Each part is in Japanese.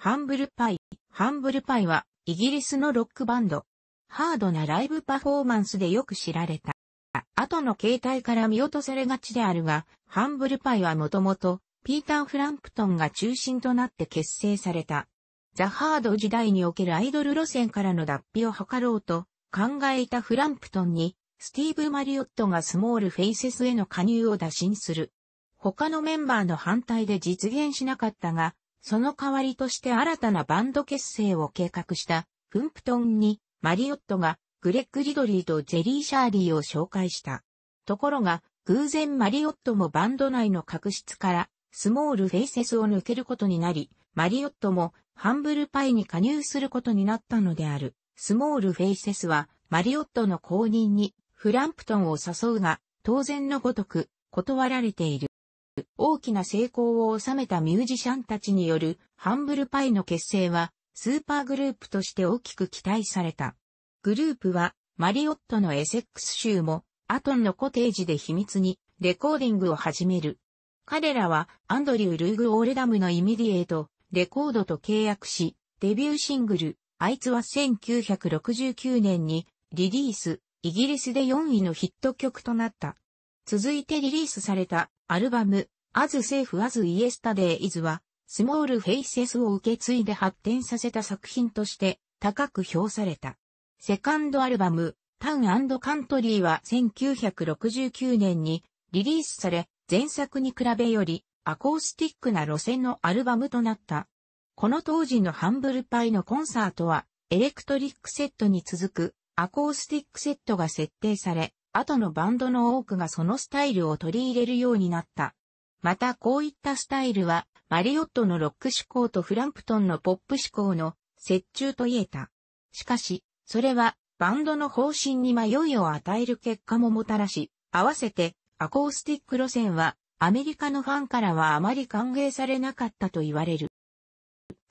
ハンブルパイ。ハンブルパイは、イギリスのロックバンド。ハードなライブパフォーマンスでよく知られた。後の形態から見落とされがちであるが、ハンブルパイはもともと、ピーター・フランプトンが中心となって結成された。ザ・ハード時代におけるアイドル路線からの脱皮を図ろうと考えたフランプトンに、スティーブ・マリオットがスモールフェイセスへの加入を打診する。他のメンバーの反対で実現しなかったが、その代わりとして新たなバンド結成を計画したフンプトンにマリオットがグレッグ・リドリーとジェリー・シャーリーを紹介した。ところが偶然マリオットもバンド内の確執からスモールフェイセスを抜けることになり、マリオットもハンブルパイに加入することになったのである。スモールフェイセスはマリオットの後任にフランプトンを誘うが、当然のごとく断られている。大きな成功を収めたミュージシャンたちによるハンブルパイの結成はスーパーグループとして大きく期待された。グループはマリオットのエセックス州もアトンのコテージで秘密にレコーディングを始める。彼らはアンドリュー・ルーグ・オールダムのイミディエート、レコードと契約し、デビューシングル、あいつは1969年にリリース、イギリスで4位のヒット曲となった。続いてリリースされたアルバム、As Safe As Yesterdays は、スモールフェイセスを受け継いで発展させた作品として高く評された。セカンドアルバム、タウンカントリーは1969年にリリースされ、前作に比べよりアコースティックな路線のアルバムとなった。この当時のハンブルパイのコンサートは、エレクトリックセットに続くアコースティックセットが設定され、後のバンドの多くがそのスタイルを取り入れるようになった。またこういったスタイルは、マリオットのロック思考とフランプトンのポップ思考の折衷と言えた。しかし、それは、バンドの方針に迷いを与える結果ももたらし、合わせて、アコースティック路線は、アメリカのファンからはあまり歓迎されなかったと言われる。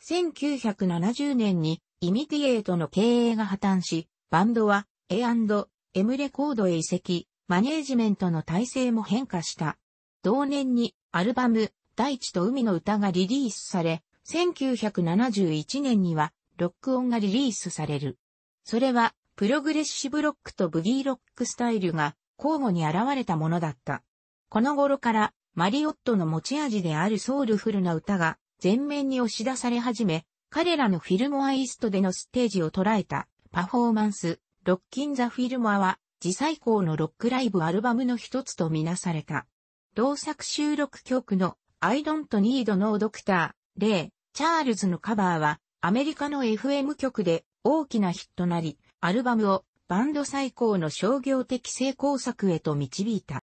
1970年に、イミティエイトの経営が破綻し、バンドは A&M M レコードへ移籍、マネージメントの体制も変化した。同年にアルバム、大地と海の歌がリリースされ、1971年にはロックオンがリリースされる。それは、プログレッシブロックとブギーロックスタイルが交互に現れたものだった。この頃からマリオットの持ち味であるソウルフルな歌が前面に押し出され始め、彼らのフィルモアイストでのステージを捉えたパフォーマンス、ロッキン・ザ・フィルマは、次最高のロックライブアルバムの一つとみなされた。同作収録曲の I Don't Need No Doctor、例、チャールズのカバーは、アメリカの FM 曲で大きなヒットなり、アルバムをバンド最高の商業的成功作へと導いた。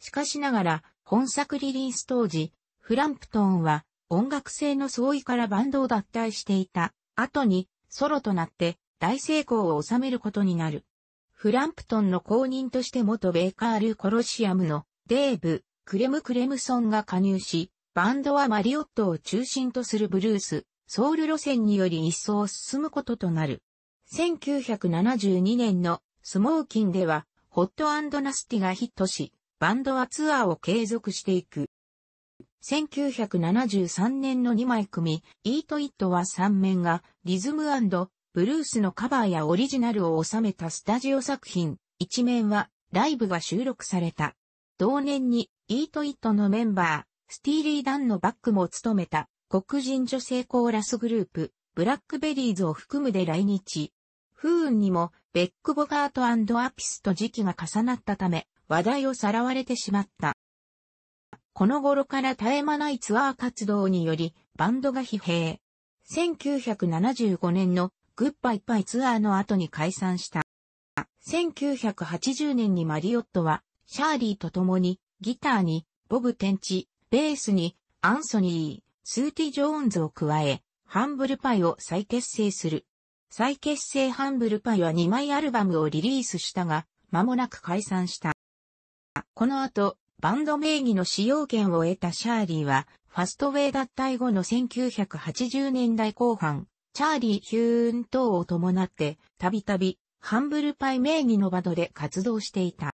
しかしながら、本作リリース当時、フランプトンは音楽性の相違からバンドを脱退していた。後に、ソロとなって大成功を収めることになる。フランプトンの後任として元ベーカール・コロシアムのデーブ・クレム・クレムソンが加入し、バンドはマリオットを中心とするブルース、ソウル路線により一層進むこととなる。1972年のスモーキンでは、ホットナスティがヒットし、バンドはツアーを継続していく。1973年の2枚組、イートイットは3面がリズムブルースのカバーやオリジナルを収めたスタジオ作品、一面はライブが収録された。同年に、イートイットのメンバー、スティーリー・ダンのバックも務めた、黒人女性コーラスグループ、ブラックベリーズを含むで来日。不運にも、ベック・ボガートアピスと時期が重なったため、話題をさらわれてしまった。この頃から絶え間ないツアー活動により、バンドが疲弊。1975年のグッバイパイツアーの後に解散した。1980年にマリオットは、シャーリーと共に、ギターに、ボブ・テンチ、ベースに、アンソニー、スーティ・ジョーンズを加え、ハンブルパイを再結成する。再結成ハンブルパイは2枚アルバムをリリースしたが、間もなく解散した。この後、バンド名義の使用権を得たシャーリーは、ファストウェイ脱退後の1980年代後半、チャーリー・ヒューン等を伴って、たびたび、ハンブルパイ名義のバドで活動していた。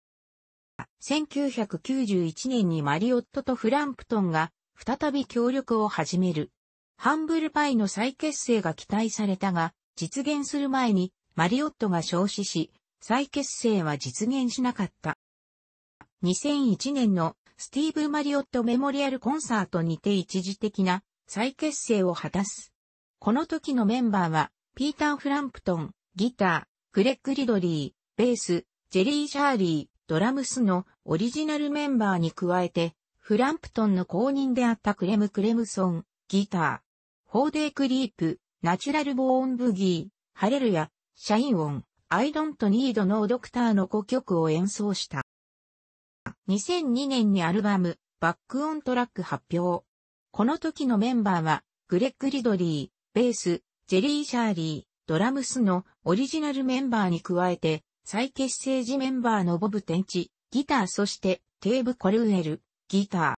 1991年にマリオットとフランプトンが、再び協力を始める。ハンブルパイの再結成が期待されたが、実現する前に、マリオットが消死し、再結成は実現しなかった。2001年のスティーブ・マリオットメモリアルコンサートにて一時的な再結成を果たす。この時のメンバーは、ピーター・フランプトン、ギター、グレッグ・リドリー、ベース、ジェリー・シャーリー、ドラムスのオリジナルメンバーに加えて、フランプトンの公認であったクレム・クレムソン、ギター、フォーデー・クリープ、ナチュラル・ボーン・ブギー、ハレルヤ、シャイン・オン、アイドント・ニード・ノー・ドクターの5曲を演奏した。2002年にアルバム、バック・オン・トラック発表。この時のメンバーは、グレッグ・リドリベース、ジェリー・シャーリー、ドラムスのオリジナルメンバーに加えて、再結成時メンバーのボブ・テンチ、ギターそしてテーブ・コルウェル、ギタ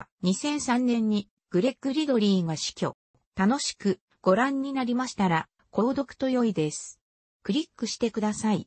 ー。2003年にグレッグ・リドリーが死去。楽しくご覧になりましたら、購読と良いです。クリックしてください。